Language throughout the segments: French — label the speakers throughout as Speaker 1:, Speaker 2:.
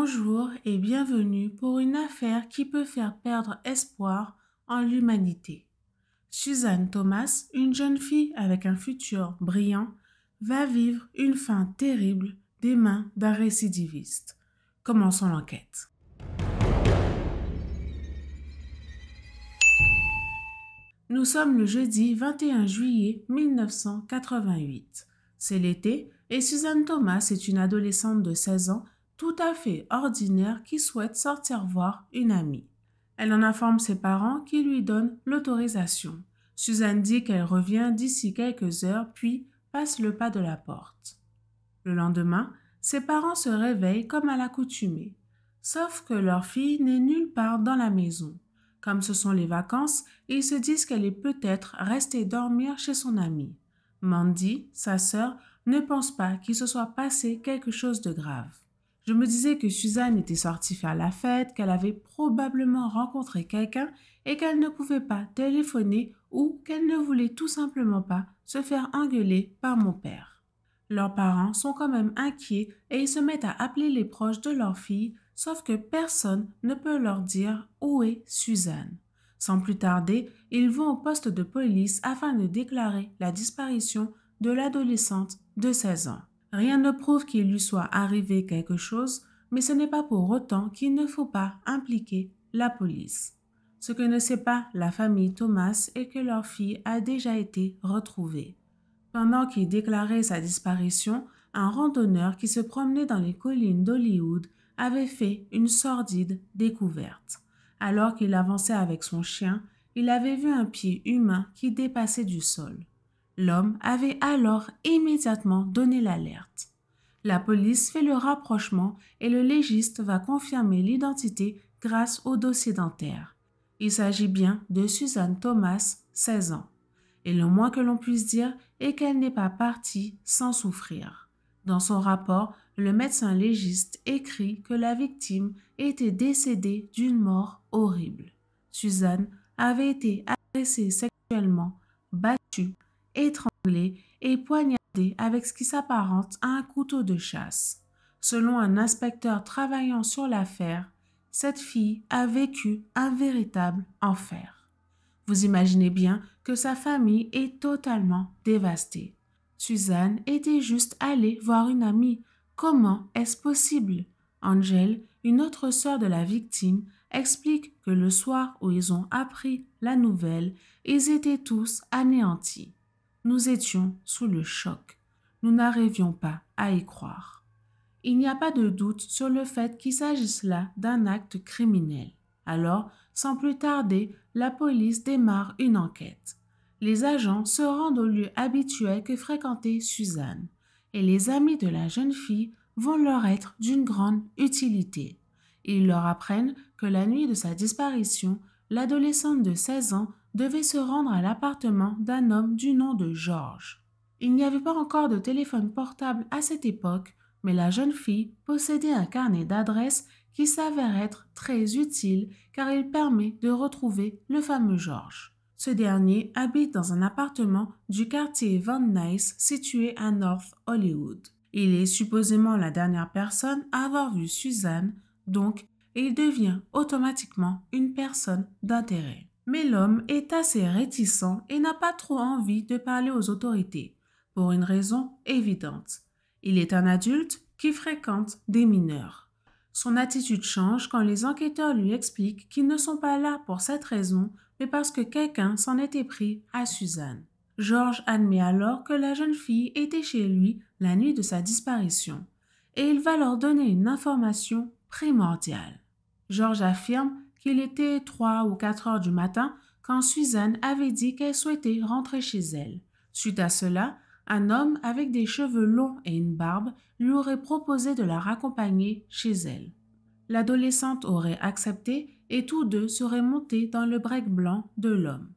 Speaker 1: bonjour et bienvenue pour une affaire qui peut faire perdre espoir en l'humanité. Suzanne Thomas, une jeune fille avec un futur brillant, va vivre une fin terrible des mains d'un récidiviste. Commençons l'enquête. Nous sommes le jeudi 21 juillet 1988. C'est l'été et Suzanne Thomas est une adolescente de 16 ans tout à fait ordinaire qui souhaite sortir voir une amie. Elle en informe ses parents qui lui donnent l'autorisation. Suzanne dit qu'elle revient d'ici quelques heures puis passe le pas de la porte. Le lendemain, ses parents se réveillent comme à l'accoutumée, sauf que leur fille n'est nulle part dans la maison. Comme ce sont les vacances, ils se disent qu'elle est peut-être restée dormir chez son amie. Mandy, sa sœur, ne pense pas qu'il se soit passé quelque chose de grave. Je me disais que Suzanne était sortie faire la fête, qu'elle avait probablement rencontré quelqu'un et qu'elle ne pouvait pas téléphoner ou qu'elle ne voulait tout simplement pas se faire engueuler par mon père. Leurs parents sont quand même inquiets et ils se mettent à appeler les proches de leur fille, sauf que personne ne peut leur dire où est Suzanne. Sans plus tarder, ils vont au poste de police afin de déclarer la disparition de l'adolescente de 16 ans. Rien ne prouve qu'il lui soit arrivé quelque chose, mais ce n'est pas pour autant qu'il ne faut pas impliquer la police. Ce que ne sait pas la famille Thomas est que leur fille a déjà été retrouvée. Pendant qu'il déclarait sa disparition, un randonneur qui se promenait dans les collines d'Hollywood avait fait une sordide découverte. Alors qu'il avançait avec son chien, il avait vu un pied humain qui dépassait du sol. L'homme avait alors immédiatement donné l'alerte. La police fait le rapprochement et le légiste va confirmer l'identité grâce au dossier dentaire. Il s'agit bien de Suzanne Thomas, 16 ans. Et le moins que l'on puisse dire est qu'elle n'est pas partie sans souffrir. Dans son rapport, le médecin légiste écrit que la victime était décédée d'une mort horrible. Suzanne avait été agressée sexuellement, battue étranglée et poignardée avec ce qui s'apparente à un couteau de chasse. Selon un inspecteur travaillant sur l'affaire, cette fille a vécu un véritable enfer. Vous imaginez bien que sa famille est totalement dévastée. Suzanne était juste allée voir une amie. Comment est-ce possible Angel, une autre sœur de la victime, explique que le soir où ils ont appris la nouvelle, ils étaient tous anéantis. Nous étions sous le choc. Nous n'arrivions pas à y croire. Il n'y a pas de doute sur le fait qu'il s'agisse là d'un acte criminel. Alors, sans plus tarder, la police démarre une enquête. Les agents se rendent au lieu habituel que fréquentait Suzanne, et les amis de la jeune fille vont leur être d'une grande utilité. Ils leur apprennent que la nuit de sa disparition, l'adolescente de 16 ans devait se rendre à l'appartement d'un homme du nom de George. Il n'y avait pas encore de téléphone portable à cette époque, mais la jeune fille possédait un carnet d'adresses qui s'avère être très utile car il permet de retrouver le fameux George. Ce dernier habite dans un appartement du quartier Van Nuys situé à North Hollywood. Il est supposément la dernière personne à avoir vu Suzanne, donc il devient automatiquement une personne d'intérêt. Mais l'homme est assez réticent et n'a pas trop envie de parler aux autorités, pour une raison évidente. Il est un adulte qui fréquente des mineurs. Son attitude change quand les enquêteurs lui expliquent qu'ils ne sont pas là pour cette raison, mais parce que quelqu'un s'en était pris à Suzanne. Georges admet alors que la jeune fille était chez lui la nuit de sa disparition, et il va leur donner une information primordiale. Georges affirme qu'il était trois ou quatre heures du matin quand Suzanne avait dit qu'elle souhaitait rentrer chez elle. Suite à cela, un homme avec des cheveux longs et une barbe lui aurait proposé de la raccompagner chez elle. L'adolescente aurait accepté et tous deux seraient montés dans le break blanc de l'homme.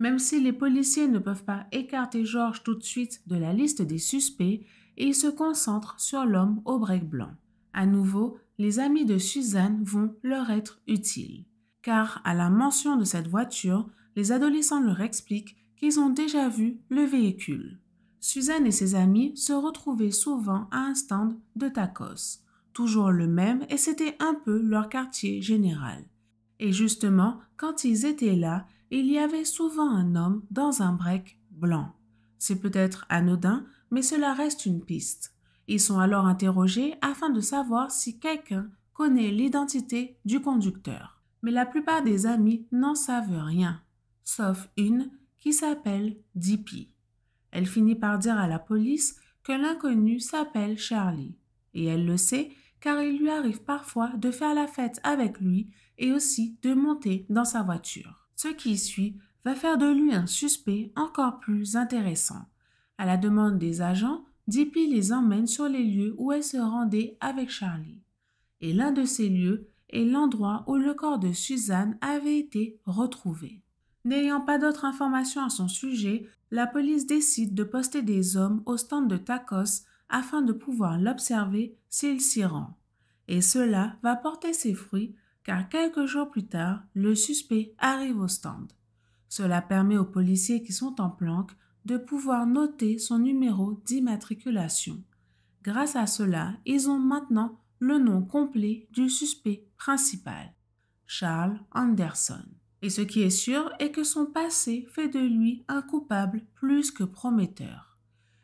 Speaker 1: Même si les policiers ne peuvent pas écarter Georges tout de suite de la liste des suspects, ils se concentrent sur l'homme au break blanc. À nouveau, les amis de Suzanne vont leur être utiles. Car à la mention de cette voiture, les adolescents leur expliquent qu'ils ont déjà vu le véhicule. Suzanne et ses amis se retrouvaient souvent à un stand de tacos, toujours le même et c'était un peu leur quartier général. Et justement, quand ils étaient là, il y avait souvent un homme dans un break blanc. C'est peut-être anodin, mais cela reste une piste. Ils sont alors interrogés afin de savoir si quelqu'un connaît l'identité du conducteur. Mais la plupart des amis n'en savent rien, sauf une qui s'appelle Dippy. Elle finit par dire à la police que l'inconnu s'appelle Charlie. Et elle le sait car il lui arrive parfois de faire la fête avec lui et aussi de monter dans sa voiture. Ce qui suit va faire de lui un suspect encore plus intéressant. À la demande des agents, Dippy les emmène sur les lieux où elle se rendait avec Charlie. Et l'un de ces lieux est l'endroit où le corps de Suzanne avait été retrouvé. N'ayant pas d'autres informations à son sujet, la police décide de poster des hommes au stand de Tacos afin de pouvoir l'observer s'il s'y rend. Et cela va porter ses fruits car quelques jours plus tard, le suspect arrive au stand. Cela permet aux policiers qui sont en planque de pouvoir noter son numéro d'immatriculation. Grâce à cela, ils ont maintenant le nom complet du suspect principal, Charles Anderson. Et ce qui est sûr est que son passé fait de lui un coupable plus que prometteur.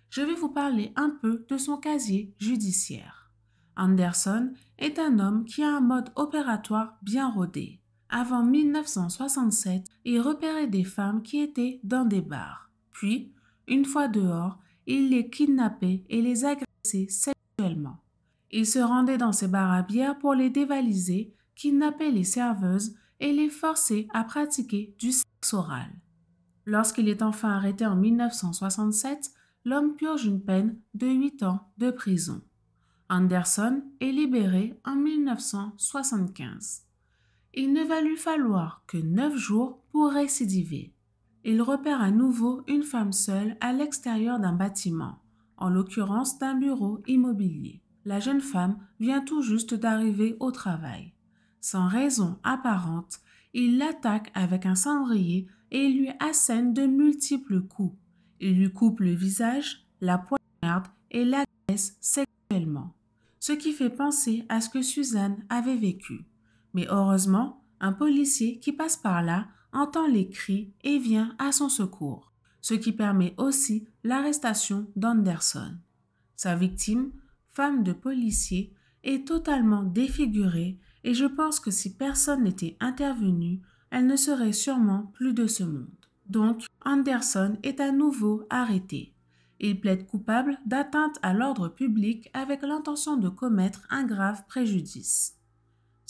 Speaker 1: Je vais vous parler un peu de son casier judiciaire. Anderson est un homme qui a un mode opératoire bien rodé. Avant 1967, il repérait des femmes qui étaient dans des bars. Puis, une fois dehors, il les kidnappait et les agressait sexuellement. Il se rendait dans ses bars à bière pour les dévaliser, kidnapper les serveuses et les forcer à pratiquer du sexe oral. Lorsqu'il est enfin arrêté en 1967, l'homme purge une peine de 8 ans de prison. Anderson est libéré en 1975. Il ne va lui falloir que neuf jours pour récidiver il repère à nouveau une femme seule à l'extérieur d'un bâtiment, en l'occurrence d'un bureau immobilier. La jeune femme vient tout juste d'arriver au travail. Sans raison apparente, il l'attaque avec un cendrier et lui assène de multiples coups. Il lui coupe le visage, la poignarde et l'agresse sexuellement, ce qui fait penser à ce que Suzanne avait vécu. Mais heureusement, un policier qui passe par là entend les cris et vient à son secours, ce qui permet aussi l'arrestation d'Anderson. Sa victime, femme de policier, est totalement défigurée et je pense que si personne n'était intervenu, elle ne serait sûrement plus de ce monde. Donc, Anderson est à nouveau arrêté. Il plaide coupable d'atteinte à l'ordre public avec l'intention de commettre un grave préjudice.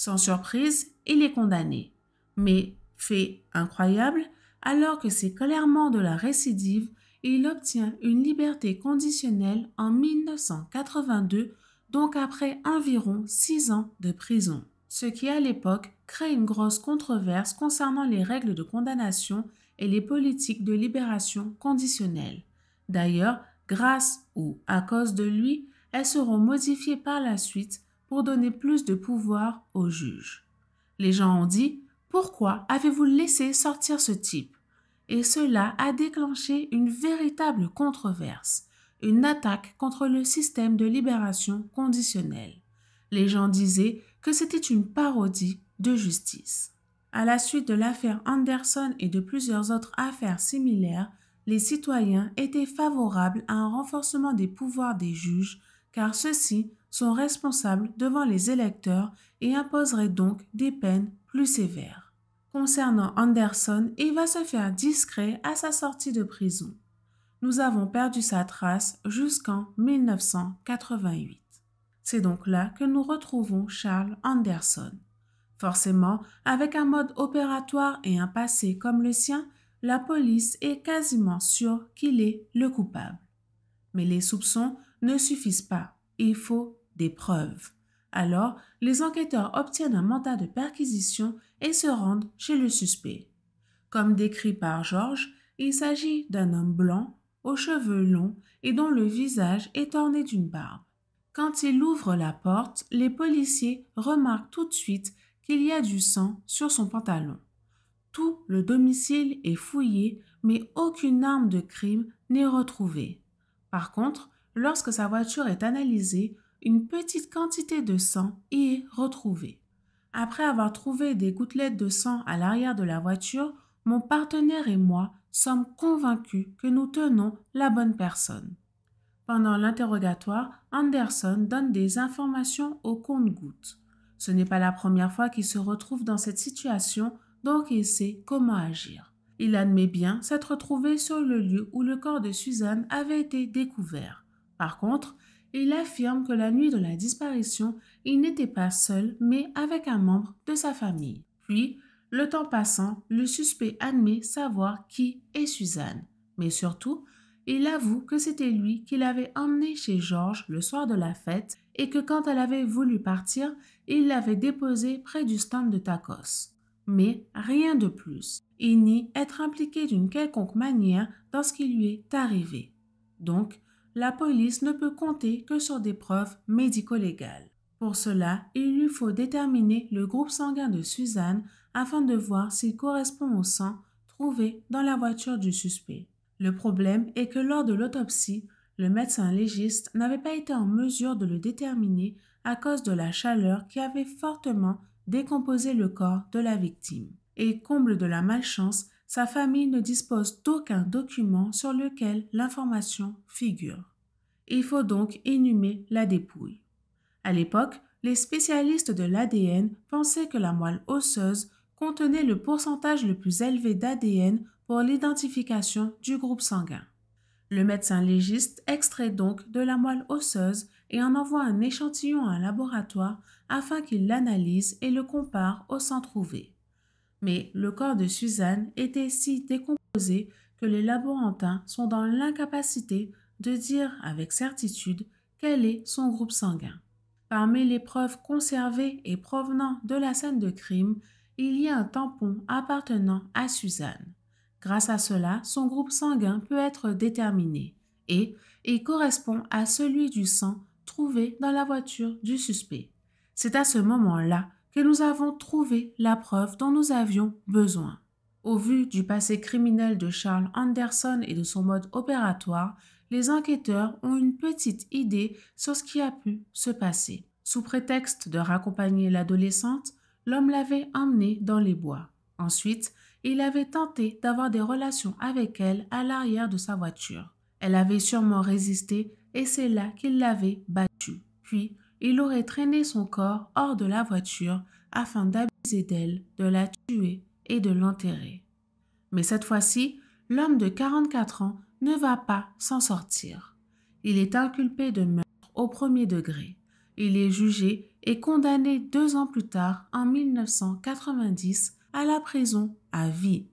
Speaker 1: Sans surprise, il est condamné. Mais, fait incroyable, alors que c'est clairement de la récidive, il obtient une liberté conditionnelle en 1982, donc après environ six ans de prison. Ce qui à l'époque crée une grosse controverse concernant les règles de condamnation et les politiques de libération conditionnelle. D'ailleurs, grâce ou à cause de lui, elles seront modifiées par la suite pour donner plus de pouvoir aux juges. Les gens ont dit, pourquoi avez-vous laissé sortir ce type Et cela a déclenché une véritable controverse, une attaque contre le système de libération conditionnelle. Les gens disaient que c'était une parodie de justice. À la suite de l'affaire Anderson et de plusieurs autres affaires similaires, les citoyens étaient favorables à un renforcement des pouvoirs des juges car ceux-ci sont responsables devant les électeurs et imposeraient donc des peines plus sévères. Concernant Anderson, il va se faire discret à sa sortie de prison. Nous avons perdu sa trace jusqu'en 1988. C'est donc là que nous retrouvons Charles Anderson. Forcément, avec un mode opératoire et un passé comme le sien, la police est quasiment sûre qu'il est le coupable. Mais les soupçons ne suffisent pas, il faut des preuves. Alors, les enquêteurs obtiennent un mandat de perquisition et se rendent chez le suspect. Comme décrit par Georges, il s'agit d'un homme blanc, aux cheveux longs et dont le visage est orné d'une barbe. Quand il ouvre la porte, les policiers remarquent tout de suite qu'il y a du sang sur son pantalon. Tout le domicile est fouillé, mais aucune arme de crime n'est retrouvée. Par contre, lorsque sa voiture est analysée, une petite quantité de sang y est retrouvée. Après avoir trouvé des gouttelettes de sang à l'arrière de la voiture, mon partenaire et moi sommes convaincus que nous tenons la bonne personne. Pendant l'interrogatoire, Anderson donne des informations au compte-gouttes. Ce n'est pas la première fois qu'il se retrouve dans cette situation, donc il sait comment agir. Il admet bien s'être retrouvé sur le lieu où le corps de Suzanne avait été découvert. Par contre, il affirme que la nuit de la disparition, il n'était pas seul, mais avec un membre de sa famille. Puis, le temps passant, le suspect admet savoir qui est Suzanne. Mais surtout, il avoue que c'était lui qui l'avait emmenée chez Georges le soir de la fête et que quand elle avait voulu partir, il l'avait déposée près du stand de tacos. Mais rien de plus. Il nie être impliqué d'une quelconque manière dans ce qui lui est arrivé. Donc, la police ne peut compter que sur des preuves médico-légales. Pour cela, il lui faut déterminer le groupe sanguin de Suzanne afin de voir s'il correspond au sang trouvé dans la voiture du suspect. Le problème est que lors de l'autopsie, le médecin légiste n'avait pas été en mesure de le déterminer à cause de la chaleur qui avait fortement décomposé le corps de la victime. Et comble de la malchance, sa famille ne dispose d'aucun document sur lequel l'information figure. Il faut donc inhumer la dépouille. À l'époque, les spécialistes de l'ADN pensaient que la moelle osseuse contenait le pourcentage le plus élevé d'ADN pour l'identification du groupe sanguin. Le médecin légiste extrait donc de la moelle osseuse et en envoie un échantillon à un laboratoire afin qu'il l'analyse et le compare au sang trouvé. Mais le corps de Suzanne était si décomposé que les laborantins sont dans l'incapacité de dire avec certitude quel est son groupe sanguin. Parmi les preuves conservées et provenant de la scène de crime, il y a un tampon appartenant à Suzanne. Grâce à cela, son groupe sanguin peut être déterminé et il correspond à celui du sang trouvé dans la voiture du suspect. C'est à ce moment-là que nous avons trouvé la preuve dont nous avions besoin. Au vu du passé criminel de Charles Anderson et de son mode opératoire, les enquêteurs ont une petite idée sur ce qui a pu se passer. Sous prétexte de raccompagner l'adolescente, l'homme l'avait emmenée dans les bois. Ensuite, il avait tenté d'avoir des relations avec elle à l'arrière de sa voiture. Elle avait sûrement résisté et c'est là qu'il l'avait battue. Puis, il aurait traîné son corps hors de la voiture afin d'abuser d'elle, de la tuer et de l'enterrer. Mais cette fois-ci, l'homme de 44 ans ne va pas s'en sortir. Il est inculpé de meurtre au premier degré. Il est jugé et condamné deux ans plus tard, en 1990, à la prison à vie.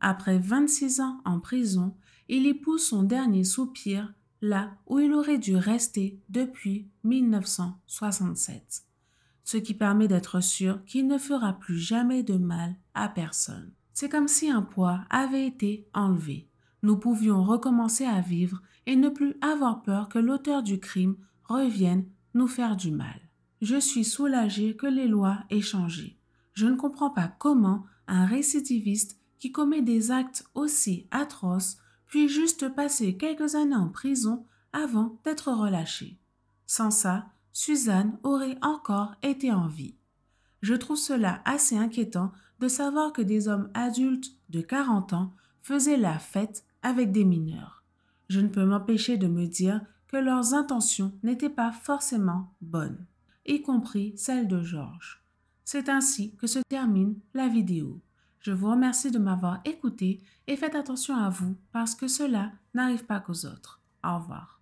Speaker 1: Après 26 ans en prison, il épouse son dernier soupir là où il aurait dû rester depuis 1967, ce qui permet d'être sûr qu'il ne fera plus jamais de mal à personne. C'est comme si un poids avait été enlevé. Nous pouvions recommencer à vivre et ne plus avoir peur que l'auteur du crime revienne nous faire du mal. Je suis soulagé que les lois aient changé. Je ne comprends pas comment un récidiviste qui commet des actes aussi atroces puis juste passer quelques années en prison avant d'être relâchée. Sans ça, Suzanne aurait encore été en vie. Je trouve cela assez inquiétant de savoir que des hommes adultes de 40 ans faisaient la fête avec des mineurs. Je ne peux m'empêcher de me dire que leurs intentions n'étaient pas forcément bonnes, y compris celles de Georges. C'est ainsi que se termine la vidéo. Je vous remercie de m'avoir écouté et faites attention à vous parce que cela n'arrive pas qu'aux autres. Au revoir.